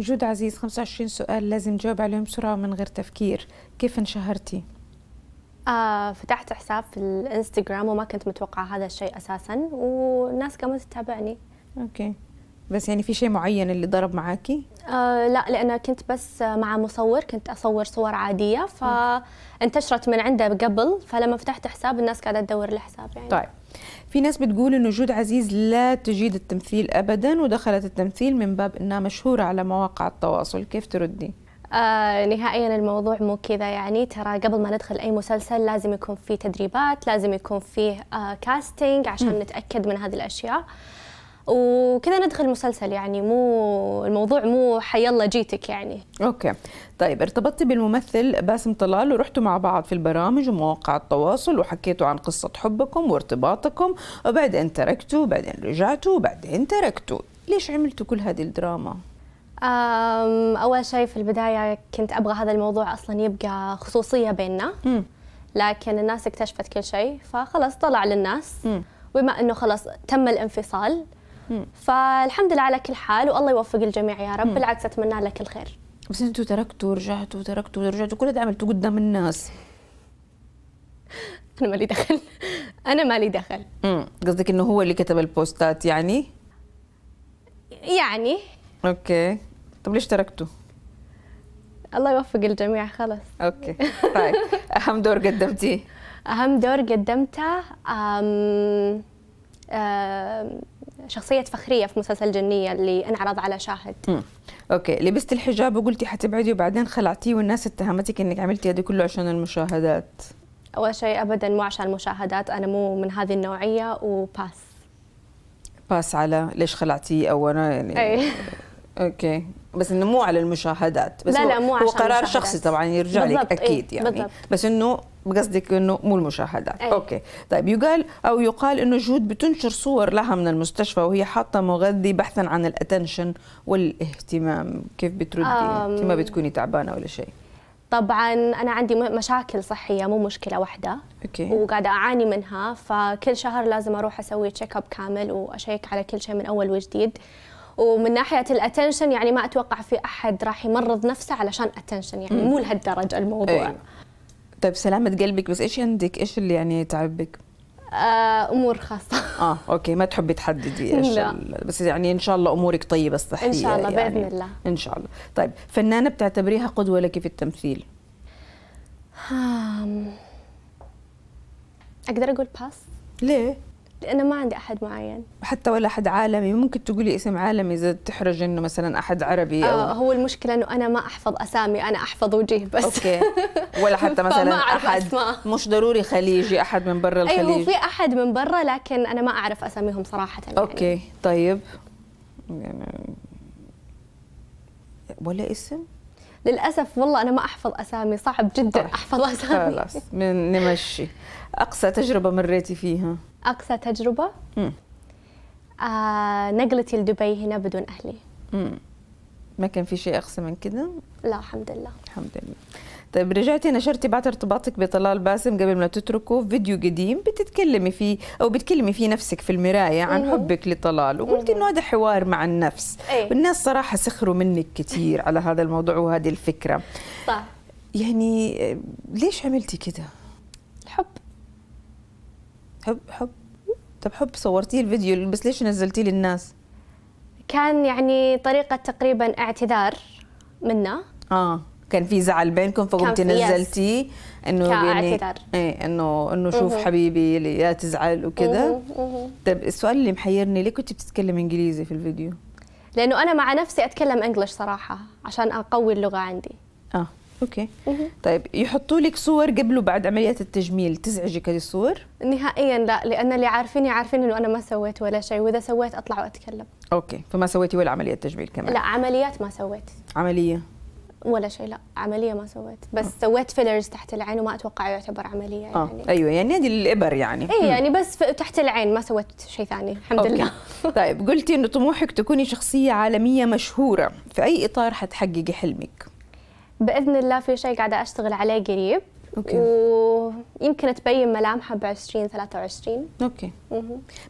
جود عزيز 25 سؤال لازم تجاوب عليهم بسرعة من غير تفكير كيف انشهرتي؟ آه فتحت حساب في الانستغرام وما كنت متوقعة هذا الشيء أساسا والناس قامت تتابعني أوكي بس يعني في شيء معين اللي ضرب معاكي؟ آه لا لأنه كنت بس مع مصور كنت أصور صور عادية فانتشرت من عنده قبل فلما فتحت حساب الناس قاعدة تدور الحساب يعني طيب في ناس بتقول انه جود عزيز لا تجيد التمثيل ابدا ودخلت التمثيل من باب انها مشهوره على مواقع التواصل كيف تردي آه نهائيا الموضوع مو كذا يعني ترى قبل ما ندخل اي مسلسل لازم يكون في تدريبات لازم يكون فيه آه كاستنج عشان م. نتاكد من هذه الاشياء آه وكذا ندخل مسلسل يعني مو الموضوع مو الله جيتك يعني اوكي طيب ارتبطتي بالممثل باسم طلال ورحتوا مع بعض في البرامج ومواقع التواصل وحكيتوا عن قصة حبكم وارتباطكم وبعدين تركتوا وبعدين رجعتوا وبعدين تركتوا ليش عملتوا كل هذه الدراما؟ أول شيء في البداية كنت أبغى هذا الموضوع أصلا يبقى خصوصية بيننا م. لكن الناس اكتشفت كل شيء فخلاص طلع للناس م. بما أنه خلاص تم الانفصال فالحمد لله على كل حال والله يوفق الجميع يا رب بالعكس اتمنى لك الخير بس انتوا تركتوا ورجعتوا وتركتوا ورجعتوا كل هذا عملتوا قدام الناس انا مالي دخل انا مالي دخل امم قصدك انه هو اللي كتب البوستات يعني يعني اوكي طب ليش تركته الله يوفق الجميع خلاص اوكي طيب اهم دور قدمتيه اهم دور قدمته أم... أم... شخصيه فخريه في مسلسل جنيه اللي انعرض على شاهد مم. اوكي لبست الحجاب وقلتي حتبعدي وبعدين خلعتيه والناس اتهمتك انك عملتي هذا كله عشان المشاهدات اول شيء ابدا مو عشان المشاهدات انا مو من هذه النوعيه وباس باس على ليش خلعتيه او انا يعني أي. اوكي بس انه مو على المشاهدات بس لا لا مو عشان هو قرار شخصي طبعا يرجع لك إيه، اكيد يعني بالضبط. بس انه قصدك انه مو المشاهدات أي. اوكي طيب يقال او يقال انه جود بتنشر صور لها من المستشفى وهي حاطه مغذي بحثا عن الاتنشن والاهتمام كيف بتردي انت ما بتكوني تعبانه ولا شيء طبعا انا عندي مشاكل صحيه مو مشكله واحده اوكي وقاعده اعاني منها فكل شهر لازم اروح اسوي تشيك اب كامل واشيك على كل شيء من اول وجديد ومن ناحيه الاتنشن يعني ما اتوقع في احد راح يمرض نفسه علشان اتنشن يعني مو لهالدرجه الموضوع أي. طيب سلامه قلبك بس ايش عندك ايش اللي يعني تعبك آه، امور خاصه اه اوكي ما تحبي تحددي ايش بس يعني ان شاء الله امورك طيبه الصحيه ان شاء الله يعني. باذن الله ان شاء الله طيب فنانه بتعتبريها قدوه لك في التمثيل اقدر اقول باس ليه لأنه ما عندي أحد معين حتى ولا أحد عالمي ممكن تقولي اسم عالمي إذا تحرج إنه مثلا أحد عربي أو آه هو المشكلة إنه أنا ما أحفظ أسامي أنا أحفظ وجيه بس أوكي ولا حتى مثلا أحد أسماء. مش ضروري خليجي أحد من برا أيوة، الخليج أيوه في أحد من برا لكن أنا ما أعرف أساميهم صراحة يعني. أوكي طيب يعني ولا اسم؟ للأسف والله أنا ما أحفظ أسامي صعب جدا طيب. أحفظ أسامي خلاص من نمشي أقصى تجربة مريتي فيها أقصى تجربة آه نقلتي لدبي هنا بدون أهلي مم. ما كان في شيء أقصى من كده؟ لا الحمد لله الحمد لله طيب رجعتي نشرتي بعد ارتباطك بطلال باسم قبل ما تتركه فيديو قديم بتتكلمي فيه او بتكلمي فيه نفسك في المرايه عن مم. حبك لطلال وقلتي انه هذا حوار مع النفس ايه؟ والناس صراحه سخروا منك كثير على هذا الموضوع وهذه الفكره صح طيب. يعني آه، ليش عملتي كده؟ حب حب طب حب صورتيه الفيديو بس ليش نزلتيه للناس؟ كان يعني طريقة تقريبا اعتذار منا اه كان في زعل بينكم فقمتي نزلتي انه يعني ايه انه انه شوف مه. حبيبي لا تزعل وكذا طيب السؤال اللي محيرني ليه كنت بتتكلم انجليزي في الفيديو؟ لانه انا مع نفسي اتكلم انجلش صراحة عشان اقوي اللغة عندي اه اوكي طيب يحطوا لك صور قبل وبعد عمليه التجميل تزعجك هذه الصور نهائيا لا لان اللي عارفيني عارفين انه انا ما سويت ولا شيء واذا سويت اطلع واتكلم اوكي فما سويتي ولا عمليه تجميل كمان لا عمليات ما سويت عمليه ولا شيء لا عمليه ما سويت بس أوه. سويت فيلرز تحت العين وما اتوقع يعتبر عمليه آه، يعني آه. ايوه يعني هذه الابر يعني اي يعني بس تحت العين ما سويت شيء ثاني الحمد أوكي. لله طيب قلتي انه طموحك تكوني شخصيه عالميه مشهوره في اي اطار حتحققي حلمك باذن الله في شيء قاعده اشتغل عليه قريب اوكي ويمكن تبين ملامحه ب 20 23 اوكي مه.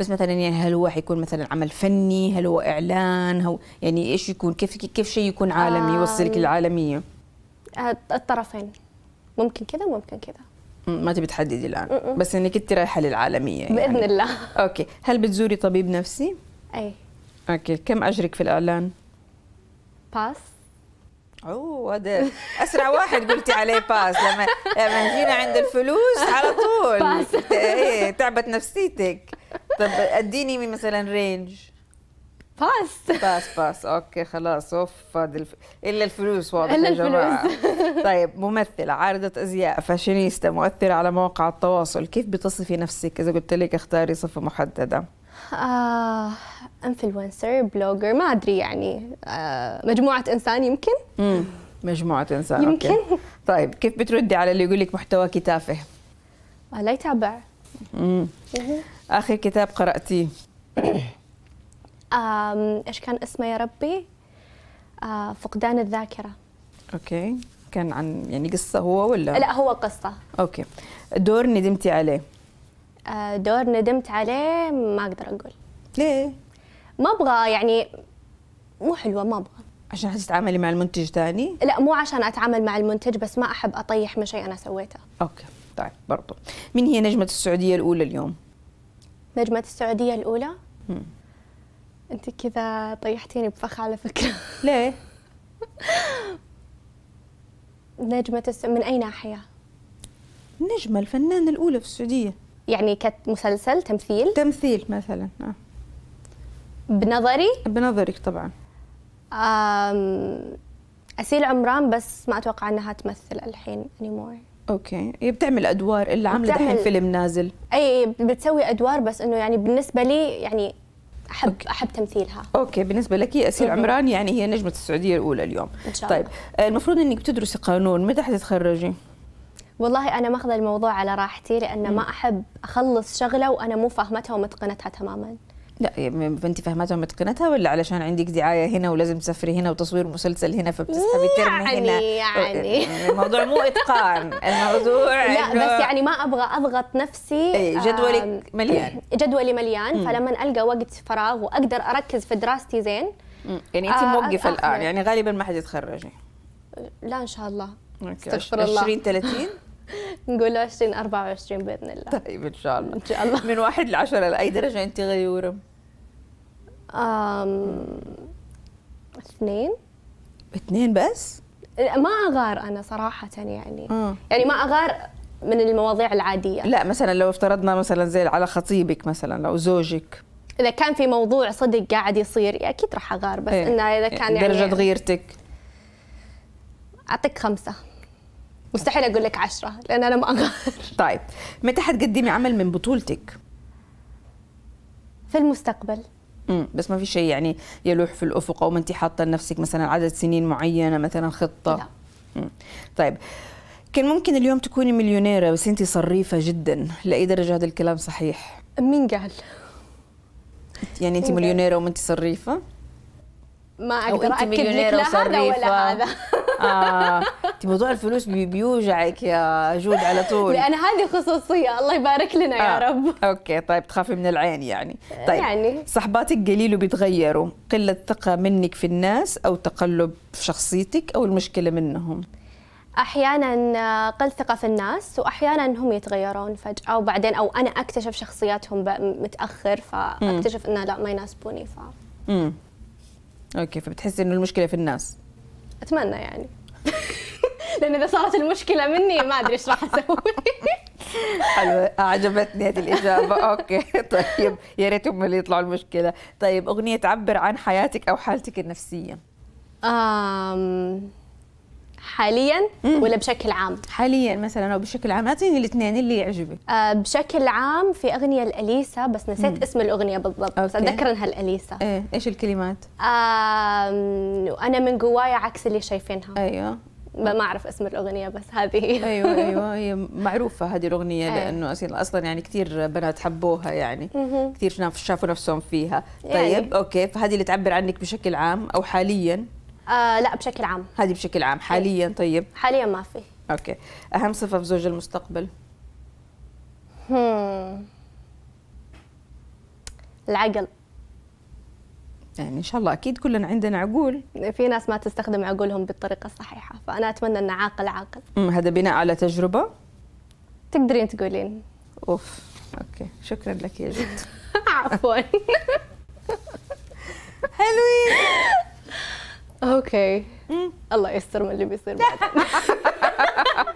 بس مثلا يعني هل هو حيكون مثلا عمل فني هل هو اعلان هو يعني ايش يكون كيف كيف شيء يكون عالمي آه يوصلك للعالميه الطرفين ممكن كذا وممكن كذا ما تبي تحددي الان م-م. بس انك انت رايحه للعالميه يعني. باذن الله اوكي هل بتزوري طبيب نفسي اي اوكي كم اجرك في الاعلان باس اوه هذا اسرع واحد قلتي عليه باس لما لما جينا عند الفلوس على طول باس ايه تعبت نفسيتك طب اديني مثلا رينج باس باس باس اوكي خلاص اوف الف... الا الفلوس واضح يا جماعه طيب ممثله عارضه ازياء فاشينيستا مؤثره على مواقع التواصل كيف بتصفي نفسك اذا قلت لك اختاري صفه محدده آه، انفلونسر بلوجر ما ادري يعني آه، مجموعه انسان يمكن مم. مجموعه انسان يمكن أوكي. طيب كيف بتردي على اللي يقول لك محتواك تافه آه، لا يتابع إيه. اخر كتاب قراتيه ايش كان اسمه يا ربي آه، فقدان الذاكره اوكي كان عن يعني قصه هو ولا لا هو قصه اوكي دور ندمتي عليه آه، دور ندمت عليه ما اقدر اقول ليه ما ابغى يعني مو حلوه ما ابغى عشان حتتعاملي مع المنتج ثاني لا مو عشان اتعامل مع المنتج بس ما احب اطيح من شيء انا سويته اوكي طيب برضو مين هي نجمه السعوديه الاولى اليوم نجمه السعوديه الاولى مم. انت كذا طيحتيني بفخ على فكره ليه نجمه الس... من اي ناحيه النجمه الفنانه الاولى في السعوديه يعني كمسلسل تمثيل تمثيل مثلا آه. بنظري بنظرك طبعا أسيل عمران بس ما أتوقع أنها تمثل الحين anymore اوكي هي بتعمل ادوار اللي عامله دحين فيلم نازل اي بتسوي ادوار بس انه يعني بالنسبه لي يعني احب أوكي. احب تمثيلها اوكي بالنسبه لك اسيل عمران يعني هي نجمه السعوديه الاولى اليوم إن شاء طيب، الله. طيب المفروض انك بتدرسي قانون متى حتتخرجي والله انا ماخذه الموضوع على راحتي لان ما احب اخلص شغله وانا مو فاهمتها ومتقنتها تماما لا انت فهمتها ومتقنتها ولا علشان عندك دعايه هنا ولازم تسافري هنا وتصوير مسلسل هنا فبتسحبي ترمي يعني هنا يعني. يعني الموضوع مو اتقان الموضوع لا بس يعني ما ابغى اضغط نفسي إيه، جدولك مليان جدولي مليان فلما القى وقت فراغ واقدر اركز في دراستي زين يعني انت آه، موقفه الان يعني غالبا ما حتتخرجي لا ان شاء الله أوكي. استغفر الله 20 30 نقول 20 24 باذن الله طيب ان شاء الله ان شاء الله من واحد لعشرة لاي درجه انت غيوره؟ امم اثنين اثنين بس؟ ما اغار انا صراحه يعني م. آه. يعني ما اغار من المواضيع العاديه لا مثلا لو افترضنا مثلا زي على خطيبك مثلا او زوجك اذا كان في موضوع صدق قاعد يصير اكيد راح اغار بس ايه. انه اذا كان درجة يعني درجه غيرتك اعطيك خمسه مستحيل اقول لك عشرة لان انا ما اغار طيب متى حتقدمي عمل من بطولتك في المستقبل امم بس ما في شيء يعني يلوح في الافق او ما انت حاطه لنفسك مثلا عدد سنين معينه مثلا خطه لا مم. طيب كان ممكن اليوم تكوني مليونيره بس انت صريفه جدا لاي درجه هذا الكلام صحيح مين قال يعني انت مليونيره وما انت صريفه ما اقدر اكد لك لا هذا ولا هذا آه. موضوع الفلوس بيوجعك يا جود على طول لان هذه خصوصيه الله يبارك لنا آه. يا رب اوكي طيب تخافي من العين يعني آه، طيب يعني صحباتك قليل وبيتغيروا قله ثقه منك في الناس او تقلب في شخصيتك او المشكله منهم احيانا آه، قل ثقه في الناس واحيانا هم يتغيرون فجاه وبعدين او انا اكتشف شخصياتهم متاخر فاكتشف انه لا ما يناسبوني ف اوكي فبتحسي انه المشكله في الناس اتمنى يعني لان اذا صارت المشكله مني ما ادري ايش راح اسوي حلوة عجبتني هذه الإجابة أوكي طيب يا ريت هم اللي يطلعوا المشكلة طيب أغنية تعبر عن حياتك أو حالتك النفسية أم... حاليا ولا بشكل عام؟ حاليا مثلا او بشكل عام اعطيني الاثنين اللي يعجبك. آه بشكل عام في اغنيه الاليسا بس نسيت مم. اسم الاغنيه بالضبط أوكي. بس اتذكر انها الاليسا. ايه ايش الكلمات؟ آه انا من جوايا عكس اللي شايفينها. ايوه. ما اعرف اسم الاغنيه بس هذه ايوه ايوه, أيوه، هي معروفه هذه الاغنيه أيوة. لانه اصلا يعني كثير بنات حبوها يعني كثير شافوا نفسهم فيها يعني. طيب يعني. اوكي فهذه اللي تعبر عنك بشكل عام او حاليا آه لا بشكل عام هذه بشكل عام حاليا طيب حاليا ما في اوكي اهم صفه في زوج المستقبل العقل يعني ان شاء الله اكيد كلنا عندنا عقول في ناس ما تستخدم عقولهم بالطريقه الصحيحه فانا اتمنى ان عاقل عاقل هذا بناء على تجربه تقدرين تقولين اوف اوكي شكرا لك يا جد عفوا حلوين اوكي الله يستر من اللي بيصير بعدين